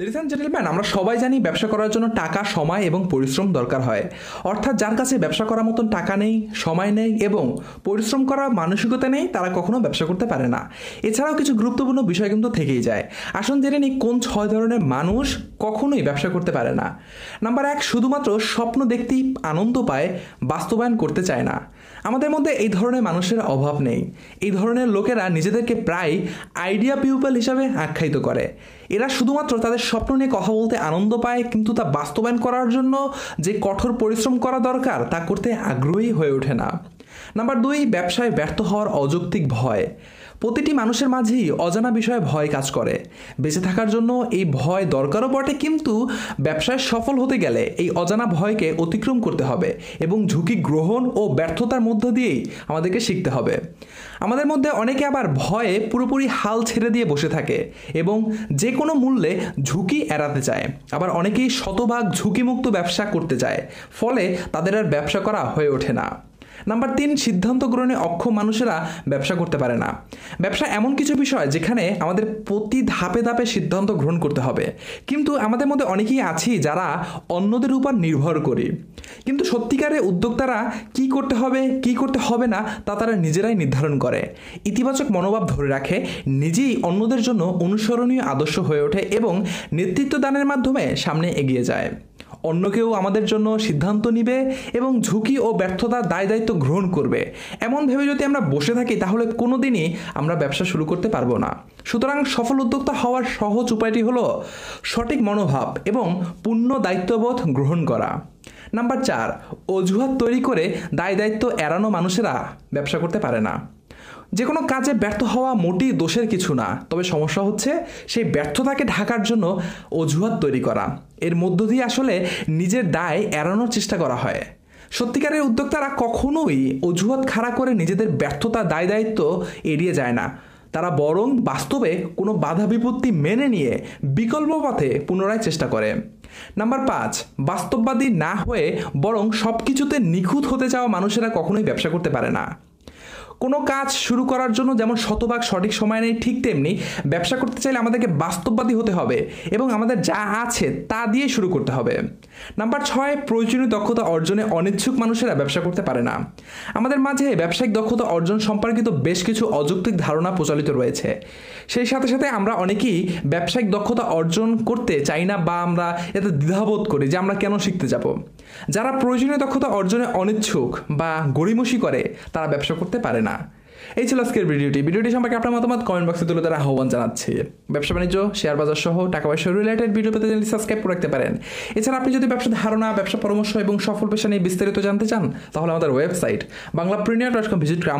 ladies and gentleman আমরা সবাই জানি ব্যবসা করার জন্য টাকা সময় এবং পরিশ্রম দরকার হয় অর্থাৎ যার কাছে ব্যবসা করার মতন টাকা নেই সময় নেই এবং পরিশ্রম করার মানসিকতা নেই তারা কখনো ব্যবসা করতে পারে না এছাড়াও কিছু গুরুত্বপূর্ণ বিষয় কিন্তু থেকেই যায় আসুন জেনে নিই কোন ছয় ধরনের মানুষ কখনোই ব্যবসা করতে পারে না নাম্বার এক শুধুমাত্র স্বপ্ন দেখতেই আনন্দ পায় বাস্তবায়ন করতে চায় না আমাদের মধ্যে এই ধরনের মানুষের অভাব নেই এই ধরনের লোকেরা নিজেদেরকে প্রায় আইডিয়া পিউপল হিসাবে আখ্যায়িত করে এরা শুধুমাত্র তাদের স্বপ্ন নিয়ে কথা বলতে আনন্দ পায় কিন্তু তা বাস্তবায়ন করার জন্য যে কঠোর পরিশ্রম করা দরকার তা করতে আগ্রহী হয়ে ওঠে না নাম্বার দুই ব্যবসায় ব্যর্থ হওয়ার অযৌক্তিক ভয় প্রতিটি মানুষের মাঝেই অজানা বিষয়ে ভয় কাজ করে বেঁচে থাকার জন্য এই ভয় দরকারও বটে কিন্তু ব্যবসায় সফল হতে গেলে এই অজানা ভয়কে অতিক্রম করতে হবে এবং ঝুঁকি গ্রহণ ও ব্যর্থতার মধ্য দিয়েই আমাদেরকে শিখতে হবে আমাদের মধ্যে অনেকে আবার ভয়ে পুরোপুরি হাল ছেড়ে দিয়ে বসে থাকে এবং যে কোনো মূল্যে ঝুঁকি এড়াতে চায় আবার অনেকেই শতভাগ ঝুঁকিমুক্ত ব্যবসা করতে চায় ফলে তাদের আর ব্যবসা করা হয়ে ওঠে না নাম্বার তিন সিদ্ধান্ত গ্রহণে অক্ষম মানুষেরা ব্যবসা করতে পারে না ব্যবসা এমন কিছু বিষয় যেখানে আমাদের প্রতি ধাপে ধাপে সিদ্ধান্ত গ্রহণ করতে হবে কিন্তু আমাদের মধ্যে অনেকেই আছি যারা অন্যদের উপর নির্ভর করি কিন্তু সত্যিকারে উদ্যোক্তারা কি করতে হবে কি করতে হবে না তা তারা নিজেরাই নির্ধারণ করে ইতিবাচক মনোভাব ধরে রাখে নিজেই অন্যদের জন্য অনুসরণীয় আদর্শ হয়ে ওঠে এবং নেতৃত্ব দানের মাধ্যমে সামনে এগিয়ে যায় অন্য কেউ আমাদের জন্য সিদ্ধান্ত নিবে এবং ঝুঁকি ও ব্যর্থতার দায় দায়িত্ব গ্রহণ করবে এমন ভেবে যদি আমরা বসে থাকি তাহলে কোনো দিনই আমরা ব্যবসা শুরু করতে পারবো না সুতরাং সফল উদ্যোক্তা হওয়ার সহজ উপায়টি হলো সঠিক মনোভাব এবং পূর্ণ দায়িত্ববোধ গ্রহণ করা নাম্বার চার অজুহাত তৈরি করে দায় দায়িত্ব এড়ানো মানুষেরা ব্যবসা করতে পারে না যে কোনো কাজে ব্যর্থ হওয়া মোটেই দোষের কিছু না তবে সমস্যা হচ্ছে সেই ব্যর্থতাকে ঢাকার জন্য অজুহাত তৈরি করা এর মধ্য দিয়ে আসলে নিজের দায় এড়ানোর চেষ্টা করা হয় সত্যিকারের উদ্যোক্তারা কখনোই অজুহাত খাড়া করে নিজেদের ব্যর্থতা দায় দায়িত্ব এড়িয়ে যায় না তারা বরং বাস্তবে কোনো বাধা বিপত্তি মেনে নিয়ে বিকল্প পথে পুনরায় চেষ্টা করে নাম্বার পাঁচ বাস্তববাদী না হয়ে বরং সব কিছুতে নিখুঁত হতে চাওয়া মানুষেরা কখনোই ব্যবসা করতে পারে না কোনো কাজ শুরু করার জন্য যেমন শতভাগ সঠিক সময় নেই ঠিক তেমনি ব্যবসা করতে চাইলে আমাদেরকে বাস্তববাদী হতে হবে এবং আমাদের যা আছে তা দিয়ে শুরু করতে হবে নাম্বার ছয় প্রয়োজনীয় দক্ষতা অর্জনে অনিচ্ছুক মানুষেরা ব্যবসা করতে পারে না আমাদের মাঝে ব্যবসায়িক দক্ষতা অর্জন সম্পর্কিত বেশ কিছু অযৌক্তিক ধারণা প্রচলিত রয়েছে সেই সাথে সাথে আমরা অনেকেই ব্যবসায়িক দক্ষতা অর্জন করতে চাই না বা আমরা এতে দ্বিধাবোধ করি যে আমরা কেন শিখতে যাব যারা প্রয়োজনীয় দক্ষতা অর্জনে অনিচ্ছুক বা গড়িমসি করে তারা ব্যবসা করতে পারে না না এই ছিল আজকের ভিডিওটি ভিডিওটি সম্পর্কে আপনার মতামত কমেন্ট বক্সে তুলে তারা আহ্বান জানাচ্ছি ব্যবসা বাণিজ্য শেয়ার বাজার সহ টাকা পয়সা রিলেটেড ভিডিও পেতে চ্যানেল সাবস্ক্রাইব করে রাখতে পারেন এছাড়া আপনি যদি ব্যবসা ধারণা ব্যবসা পরামর্শ এবং সফল পেশা নিয়ে বিস্তারিত জানতে চান তাহলে আমাদের website Bangla premier dot com visit করে